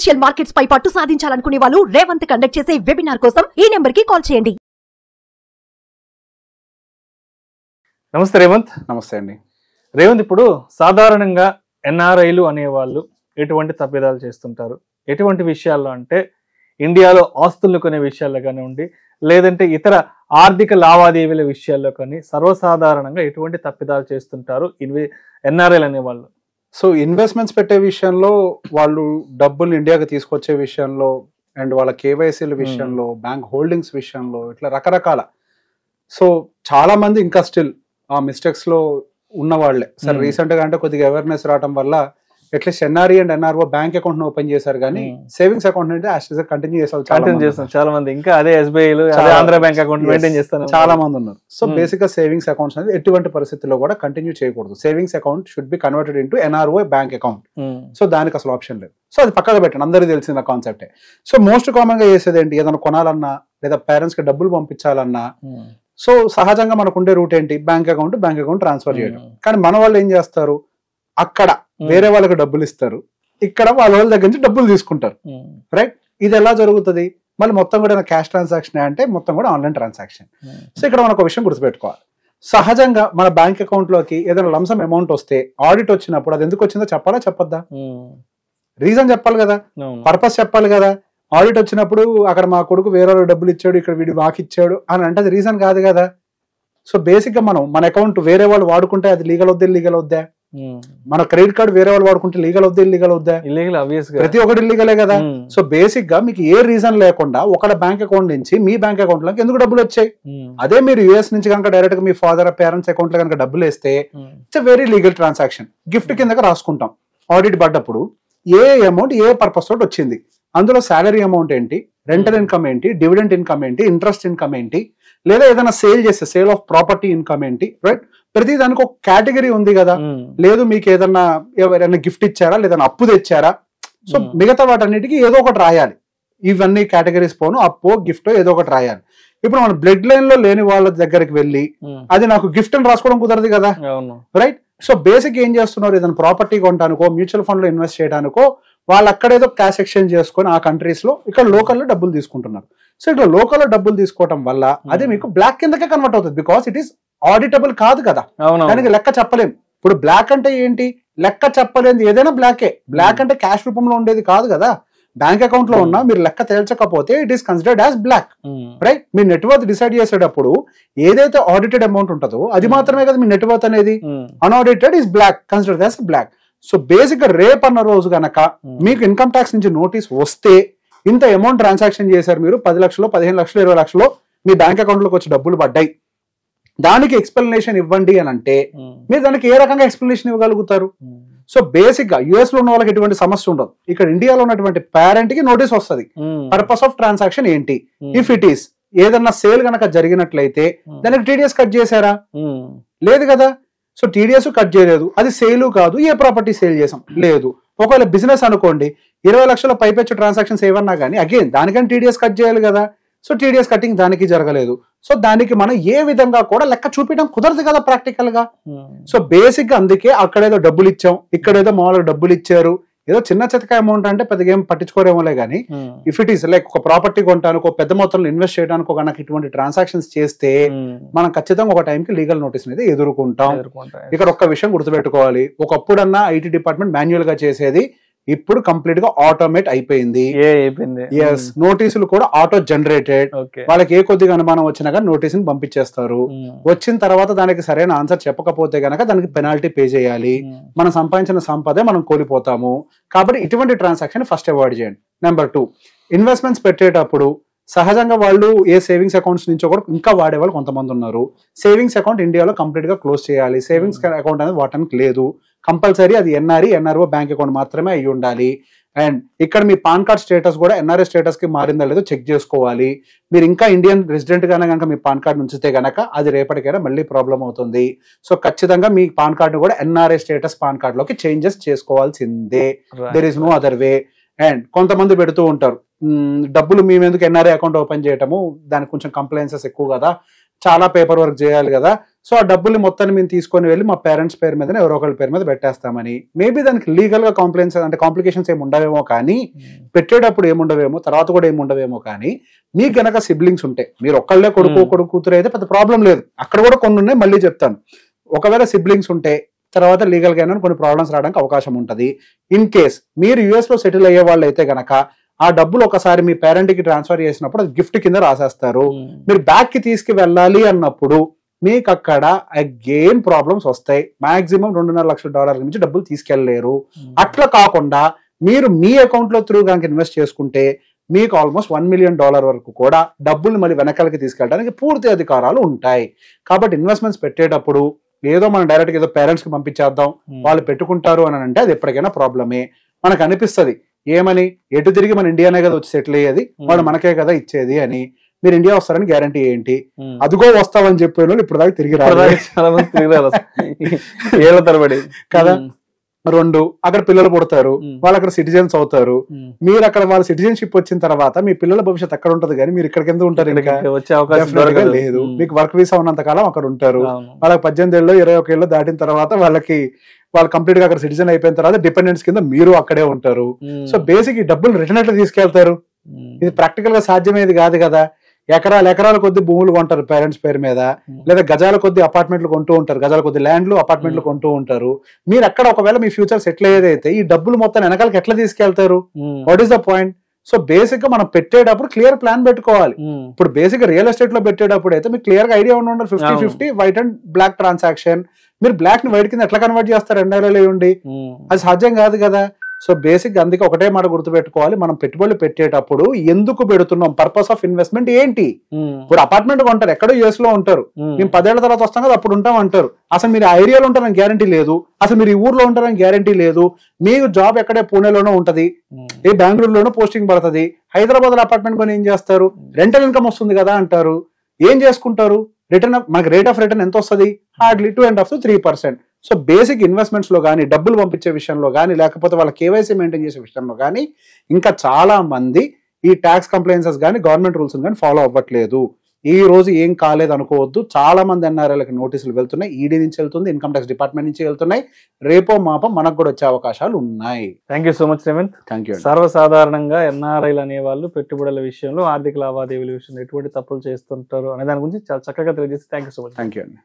Financial markets పై పట్టు సాధించాలనుకునే వాళ్ళు Revanth conduct చేసే వెబినార్ కోసం ఈ నెంబర్ కి కాల్ చేయండి నమస్తే రేవంత్ నమస్తే అండి రేవంత్ ఇప్పుడు సాధారణంగా ఎన్ఆర్ఐలు అనేవాళ్ళు ఎటువంటి తప్పిదాలు చేస్తుంటారు ఎటువంటి విషయాల్లో అంటే ఇండియాలో ఆస్తులను కొనే విషయాల్లో కానివ్వండి లేదంటే ఇతర ఆర్థిక లావాదేవీల విషయాల్లో కానీ సర్వసాధారణంగా ఎటువంటి తప్పిదాలు చేస్తుంటారు ఇన్వి ఎన్ఆర్ఐలు అనేవాళ్ళు సో ఇన్వెస్ట్మెంట్స్ పెట్టే విషయంలో వాళ్ళు డబ్బులు ఇండియాకి తీసుకొచ్చే విషయంలో అండ్ వాళ్ళ కేవైసీల విషయంలో hmm. బ్యాంక్ హోల్డింగ్స్ విషయంలో ఇట్లా రకరకాల సో చాలా మంది ఇంకా స్టిల్ ఆ మిస్టేక్స్ లో ఉన్నవాళ్లే సరే రీసెంట్ hmm. గా అంటే కొద్దిగా అవేర్నెస్ రావడం వల్ల at least NRE and NRO bank account ను ఓపెన్ చేశారు కానీ సేవింగ్స్ hmm. అకౌంట్ అంటే కంటిన్యూ చేసారు కంటిన్యూ చేస్తారు చాలా మంది ఇంకా అదే SBI Andhra bank account maintain చేస్తారు చాలా మంది ఉన్నారు సో బేసిక్ గా సేవింగ్స్ అకౌంట్స్ అనేది ఎటువంటి పరిస్థితుల్లో కూడా కంటిన్యూ చేయకూడదు savings account should be converted into NRO bank account so దానికి అసలు ఆప్షన్ లేదు సో అది పక్కన పెట్టండి అందరికీ తెలిసిన కాన్సెప్టే సో మోస్ట్ కామన్ గా చేసేది ఏంటి ఏదైనా కొనాలన్నా లేదా పేరెంట్స్ కి డబ్బులు పంపించాలన్నా hmm. సో సహజంగా మనకు ఉండే రూట్ ఏంటి bank account bank account transfer చేయడం hmm. కానీ మన వాళ్ళు ఏం చేస్తారు అక్కడ వేరే వాళ్ళకి డబ్బులు ఇస్తారు ఇక్కడ వాళ్ళ వాళ్ళ దగ్గర నుంచి డబ్బులు తీసుకుంటారు రైట్ ఇది ఎలా జరుగుతుంది మళ్ళీ మొత్తం కూడా క్యాష్ ట్రాన్సాక్షన్ అంటే మొత్తం కూడా ఆన్లైన్ ట్రాన్సాక్షన్ సో ఇక్కడ మనకు ఒక విషయం గుర్తుపెట్టుకోవాలి సహజంగా మన బ్యాంక్ అకౌంట్ లోకి ఏదైనా లంసం అమౌంట్ వస్తే ఆడిట్ వచ్చినప్పుడు అది ఎందుకు వచ్చిందో చెప్పాలా చెప్పొద్దా రీజన్ చెప్పాలి కదా పర్పస్ చెప్పాలి కదా ఆడిట్ వచ్చినప్పుడు అక్కడ మా కొడుకు వేరే డబ్బులు ఇచ్చాడు ఇక్కడ వీడు మాకు ఇచ్చాడు అని అంటే అది రీజన్ కాదు కదా సో బేసిక్గా మనం మన అకౌంట్ వేరే వాళ్ళు వాడుకుంటే అది లీగల్ వద్దే లీగల్ వద్దా మన క్రెడిట్ కార్డు వేరే వాళ్ళు వాడుకుంటే లీగల్ అవుద్దా ఇల్లీగల్ అవుద్దా ఇల్లీగల్ ప్రతి ఒక్కటి ఇల్లీగలే కదా సో బేసిక్ గా మీకు ఏ రీజన్ లేకుండా ఒక బ్యాంక్ అకౌంట్ నుంచి మీ బ్యాంక్ అకౌంట్ లోకి ఎందుకు డబ్బులు వచ్చాయి అదే మీరు యుఎస్ నుంచి కనుక డైరెక్ట్ గా మీ ఫాదర్ పేరెంట్స్ అకౌంట్ లో కనుక డబ్బులు వేస్తే it's very legal transaction gift కింద రాసుకుంటాం ఆడిట్ పడ్డప్పుడు ఏ అమౌంట్ ఏ పర్పస్ తోటి వచ్చింది అందులో శాలరీ అమౌంట్ ఏంటి రెంటల్ ఇన్కమ్ ఏంటి డివిడెంట్ ఇన్కమ్ ఏంటి ఇంట్రెస్ట్ ఇన్కమ్ ఏంటి లేదా ఏదైనా సేల్ చేస్తే సేల్ ఆఫ్ ప్రాపర్టీ ఇన్కమ్ ఏంటి రైట్ ప్రతి దానికి ఒక కేటగిరీ ఉంది కదా లేదు మీకు ఏదన్నా ఎవరైనా గిఫ్ట్ ఇచ్చారా లేదన్నా అప్పు తెచ్చారా సో మిగతా వాటన్నిటికీ ఏదో ఒకటి రాయాలి ఇవన్నీ కేటగిరీస్ పోను అప్పు గిఫ్ట్ ఏదో ఒకటి రాయాలి ఇప్పుడు మన బ్లడ్ లైన్ లో లేని వాళ్ళ దగ్గరికి వెళ్ళి అది నాకు గిఫ్ట్ అని రాసుకోవడం కుదరదు కదా రైట్ సో బేసిక్ ఏం చేస్తున్నారు ఏదైనా ప్రాపర్టీ కొంటానుకో మ్యూచువల్ ఫండ్ లో ఇన్వెస్ట్ చేయడానికో వాళ్ళు అక్కడేదో క్యాష్ ఎక్స్చేంజ్ చేసుకొని ఆ కంట్రీస్ లో ఇక్కడ లోకల్లో డబ్బులు తీసుకుంటున్నారు సో ఇక్కడ లోకల్లో డబ్బులు తీసుకోవటం వల్ల అది మీకు బ్లాక్ కిందకే కన్వర్ట్ అవుతుంది బికాస్ ఇట్ ఈస్ ఆడిటబుల్ కాదు కదా దానికి లెక్క చెప్పలేము ఇప్పుడు బ్లాక్ అంటే ఏంటి లెక్క చెప్పలేదు ఏదైనా బ్లాకే బ్లాక్ hmm. అంటే క్యాష్ రూపంలో ఉండేది కాదు కదా బ్యాంక్ అకౌంట్ లో hmm. ఉన్నా మీరు లెక్క తేల్చకపోతే it is considered as black right మీ నెట్వర్క్ డిసైడ్ చేసేటప్పుడు ఏదైతే ఆడిటెడ్ అమౌంట్ ఉంటుందో అది hmm. మాత్రమే కదా మీ నెట్వర్క్ అనేది unaudited is black considered as black so basic గా రేపు అన్న రోజు గనక మీకు ఇన్కమ్ ట్యాక్స్ నుంచి నోటీస్ వస్తే ఇంత అమౌంట్ ట్రాన్సాక్షన్ చేశారు మీరు పది లక్షలు పదిహేను లక్షలు ఇరవై లక్షలు మీ బ్యాంక్ అకౌంట్ లోకి వచ్చి డబ్బులు పడ్డాయి దానికి ఎక్స్ప్లెనేషన్ ఇవ్వండి అని అంటే మీరు దానికి ఏ రకంగా ఎక్స్ప్లెనేషన్ ఇవ్వగలుగుతారు సో బేసిక్ గా యుఎస్ లో ఉన్న వాళ్ళకి ఎటువంటి సమస్య ఉండదు ఇక్కడ ఇండియాలో ఉన్నటువంటి పేరెంట్ కి నోటీస్ వస్తుంది పర్పస్ ఆఫ్ ట్రాన్సాక్షన్ ఏంటి ఇఫ్ ఇట్ ఈస్ ఏదన్నా సేల్ గనక జరిగినట్లయితే దానికి టీడీఎస్ కట్ చేశారా లేదు కదా సో టీడీఎస్ కట్ చేయలేదు అది సేలు కాదు ఏ ప్రాపర్టీ సేల్ చేసాం లేదు ఒకవేళ బిజినెస్ అనుకోండి ఇరవై లక్షల పైపెచ్చు ట్రాన్సాక్షన్స్ ఏమన్నా కానీ అగైన్ దానికని టీడీఎస్ కట్ చేయాలి కదా సో టీడీఎస్ కటింగ్ దానికి జరగలేదు సో దానికి మనం ఏ విధంగా కూడా లెక్క చూపించడం కుదరదు కదా ప్రాక్టికల్ గా సో బేసిక్ గా అందుకే అక్కడేదో డబ్బులు ఇచ్చాం ఏదో మామూలుగా డబ్బులు ఇచ్చారు ఏదో చిన్న చితక అమౌంట్ అంటే పెద్దగా ఏం పట్టించుకోరేమోలే కానీ ఇఫ్ ఇట్ ఈస్ లైక్ ఒక ప్రాపర్టీ కొంటానికి ఒక పెద్ద మొత్తంలో ఇన్వెస్ట్ చేయడానికి ఒక నాకు ఇటువంటి ట్రాన్సాక్షన్స్ చేస్తే hmm. మనం ఖచ్చితంగా ఒక టైంకి లీగల్ నోటీస్ అనేది ఎదుర్కొంటాం ఇక్కడ ఒక్క విషయం గుర్తుపెట్టుకోవాలి ఒకప్పుడన్నా ఐటీ డిపార్ట్మెంట్ మాన్యువల్ గా చేసేది ఇప్పుడు కంప్లీట్ గా ఆటోమేట్ అయిపోయింది ఎస్ నోటీసులు కూడా ఆటో జనరేటెడ్ వాళ్ళకి ఏ కొద్దిగా అనుమానం వచ్చినా కానీ ని పంపించేస్తారు వచ్చిన తర్వాత దానికి సరైన ఆన్సర్ చెప్పకపోతే గనక దానికి పెనాల్టీ పే చేయాలి మనం సంపాదించిన సంపదే మనం కోల్పోతాము కాబట్టి ఇటువంటి ట్రాన్సాక్షన్ ఫస్ట్ అవాయిడ్ చేయండి నెంబర్ టూ ఇన్వెస్ట్మెంట్స్ పెట్టేటప్పుడు సహజంగా వాళ్ళు ఏ సేవింగ్స్ అకౌంట్స్ నుంచో కూడా ఇంకా వాడేవాళ్ళు కొంతమంది ఉన్నారు సేవింగ్స్ అకౌంట్ ఇండియాలో కంప్లీట్ గా క్లోజ్ చేయాలి సేవింగ్స్ hmm. అకౌంట్ అనేది వాడటానికి లేదు కంపల్సరీ అది ఎన్ఆర్ ఎన్ఆర్ఓ బ్యాంక్ అకౌంట్ మాత్రమే అయ్యి ఉండాలి అండ్ ఇక్కడ మీ పాన్ కార్డ్ స్టేటస్ కూడా ఎన్ఆర్ఐ స్టేటస్ కి మారిందా లేదో చెక్ చేసుకోవాలి మీరు ఇంకా ఇండియన్ రెసిడెంట్ గానే కనుక మీ పాన్ కార్డ్ ఉంచితే గనక అది రేపటికైనా మళ్ళీ ప్రాబ్లం అవుతుంది సో ఖచ్చితంగా మీ పాన్ కార్డు కూడా ఎన్ఆర్ఐ స్టేటస్ పాన్ కార్డ్ లోకి చేంజెస్ చేసుకోవాల్సిందే there is no other way and కొంతమంది పెడుతూ ఉంటారు డబ్బులు మేము ఎందుకు ఎన్ఆర్ఐ అకౌంట్ ఓపెన్ చేయటము దానికి కొంచెం కంప్లైన్సెస్ ఎక్కువ కదా చాలా పేపర్ వర్క్ చేయాలి కదా సో ఆ డబ్బులు మొత్తాన్ని మేము తీసుకొని వెళ్ళి మా పేరెంట్స్ పేరు మీద ఎవరో ఒకరి పేరు మీద పెట్టేస్తామని మేబీ దానికి లీగల్ గా కాంప్లైన్స్ అంటే కాంప్లికేషన్స్ ఏమి ఉండవేమో కానీ hmm. పెట్టేటప్పుడు ఏముండవేమో తర్వాత కూడా ఏమి ఉండవేమో కానీ మీకు గనక సిబ్లింగ్స్ ఉంటే మీరు ఒక్కళ్ళే కొడుకు hmm. కొడుకు కూతురు అయితే పెద్ద ప్రాబ్లం లేదు అక్కడ కూడా కొన్ని ఉన్నాయి మళ్ళీ చెప్తాను ఒకవేళ సిబ్లింగ్స్ ఉంటే తర్వాత లీగల్గా అయినా కొన్ని ప్రాబ్లమ్స్ రావడానికి అవకాశం ఉంటుంది ఇన్ కేస్ మీరు యూఎస్లో సెటిల్ అయ్యే వాళ్ళు అయితే గనక ఆ డబ్బులు ఒకసారి మీ పేరెంట్ కి ట్రాన్స్ఫర్ చేసినప్పుడు అది గిఫ్ట్ కింద రాసేస్తారు hmm. మీరు కి తీసుకు వెళ్ళాలి అన్నప్పుడు మీకు అక్కడ అగేన్ ప్రాబ్లమ్స్ వస్తాయి మాక్సిమం రెండున్నర లక్షల డాలర్ల నుంచి డబ్బులు తీసుకెళ్లేరు hmm. అట్లా కాకుండా మీరు మీ అకౌంట్లో త్రూ కనుక ఇన్వెస్ట్ చేసుకుంటే మీకు ఆల్మోస్ట్ వన్ మిలియన్ డాలర్ వరకు కూడా డబ్బులు మళ్ళీ వెనకాలకి తీసుకెళ్ళడానికి పూర్తి అధికారాలు ఉంటాయి కాబట్టి ఇన్వెస్ట్మెంట్స్ పెట్టేటప్పుడు ఏదో మనం డైరెక్ట్గా ఏదో పేరెంట్స్కి పంపించేద్దాం hmm. వాళ్ళు పెట్టుకుంటారు అని అంటే అది ఎప్పటికైనా ప్రాబ్లమే మనకు అనిపిస్తుంది ఏమని ఎటు తిరిగి మన ఇండియానే కదా వచ్చి సెటిల్ అయ్యేది hmm. వాళ్ళు మనకే కదా ఇచ్చేది అని మీరు ఇండియా వస్తారని గ్యారంటీ ఏంటి hmm. అదిగో వస్తామని చెప్పిన వాళ్ళు ఇప్పుడు దాకా తిరిగి రాదు ఏళ్ళ తరబడి కదా రెండు అక్కడ పిల్లలు పుడతారు వాళ్ళు అక్కడ సిటిజన్స్ అవుతారు మీరు అక్కడ వాళ్ళ సిటిజన్షిప్ వచ్చిన తర్వాత మీ పిల్లల భవిష్యత్తు అక్కడ ఉంటది కానీ మీరు ఇక్కడ కింద ఉంటారు వచ్చే అవకాశం లేదు మీకు వర్క్ వీసా ఉన్నంత కాలం అక్కడ ఉంటారు వాళ్ళకి పద్దెనిమిది ఏళ్ళు ఇరవై ఒక ఏళ్ళు దాటిన తర్వాత వాళ్ళకి వాళ్ళు కంప్లీట్ గా అక్కడ సిటిజన్ అయిపోయిన తర్వాత డిపెండెన్స్ కింద మీరు అక్కడే ఉంటారు సో బేసిక్ డబ్బులు రిటర్న్ ఎట్లా తీసుకెళ్తారు ఇది ప్రాక్టికల్ గా సాధ్యమేది కాదు కదా ఎకరాలు ఎకరాల కొద్ది భూములు కొంటారు పేరెంట్స్ పేరు మీద hmm. లేదా గజాల కొద్ది అపార్ట్మెంట్లు కొంటూ ఉంటారు గజాల కొద్ది ల్యాండ్లు అపార్ట్మెంట్లు hmm. కొంటూ ఉంటారు మీరు అక్కడ ఒకవేళ మీ ఫ్యూచర్ సెటిల్ అయ్యేదైతే ఈ డబ్బులు మొత్తం వెనకాలకి ఎట్లా తీసుకెళ్తారు what is the point so basic గా మనం పెట్టేటప్పుడు క్లియర్ ప్లాన్ పెట్టుకోవాలి hmm. ఇప్పుడు బేసిక్ రియల్ ఎస్టేట్ లో పెట్టేటప్పుడు అయితే మీకు క్లియర్ గా ఐడియా ఉండాలి fifty fifty white and black transaction మీరు బ్లాక్ ని వైట్ కింద ఎట్లా కన్వర్ట్ చేస్తారు ఎండలలో ఉండి అది సాధ్యం కాదు కదా సో బేసిక్ అందుకే ఒకటే మాట గుర్తుపెట్టుకోవాలి మనం పెట్టుబడులు పెట్టేటప్పుడు ఎందుకు పెడుతున్నాం పర్పస్ ఆఫ్ ఇన్వెస్ట్మెంట్ ఏంటి hmm. ఇప్పుడు అపార్ట్మెంట్ ఉంటారు ఎక్కడో యుఎస్ లో ఉంటారు hmm. మేము పదేళ్ల తర్వాత వస్తాం కదా అప్పుడు ఉంటాం అంటారు అసలు మీరు ఆ ఏరియాలో ఉంటారని గ్యారంటీ లేదు అసలు మీరు ఈ ఊర్లో ఉంటారని గ్యారంటీ లేదు మీ జాబ్ ఎక్కడే పూణేలోనో ఉంటది hmm. ఏ బెంగళూరులోనో పోస్టింగ్ పడుతుంది హైదరాబాద్ లో అపార్ట్మెంట్ కొని ఏం చేస్తారు రెంటల్ ఇన్కమ్ వస్తుంది కదా అంటారు ఏం చేసుకుంటారు రిటర్న్ మనకి రేట్ ఆఫ్ రిటర్న్ ఎంత వస్తుంది hardly two and half to three percent so basic investments లో కానీ డబ్బులు పంపించే విషయంలో కానీ లేకపోతే వాళ్ళ కేవైసీ మెయింటైన్ చేసే విషయంలో కానీ ఇంకా చాలా మంది ఈ ట్యాక్స్ కంప్లైన్సెస్ కానీ గవర్నమెంట్ రూల్స్ కానీ ఫాలో అవ్వట్లేదు ఈ రోజు ఏం కాలేదు అనుకోవద్దు చాలా మంది ఎన్ఆర్ఐలకు నోటీసులు వెళ్తున్నాయి ఈడీ నుంచి వెళ్తుంది ఇన్కమ్ ట్యాక్స్ డిపార్ట్మెంట్ నుంచి వెళ్తున్నాయి రేపో మాపం మనకు కూడా వచ్చే అవకాశాలు ఉన్నాయి thank you so much Revanth thank you సర్వసాధారణంగా ఎన్ఆర్ఐలు అనే వాళ్ళు పెట్టుబడుల విషయంలో ఆర్థిక లావాదేవీల విషయంలో ఎటువంటి తప్పులు చేస్తుంటారు అనే దాని గురించి చాలా చక్కగా తెలియజేసి thank you so much thank you అండి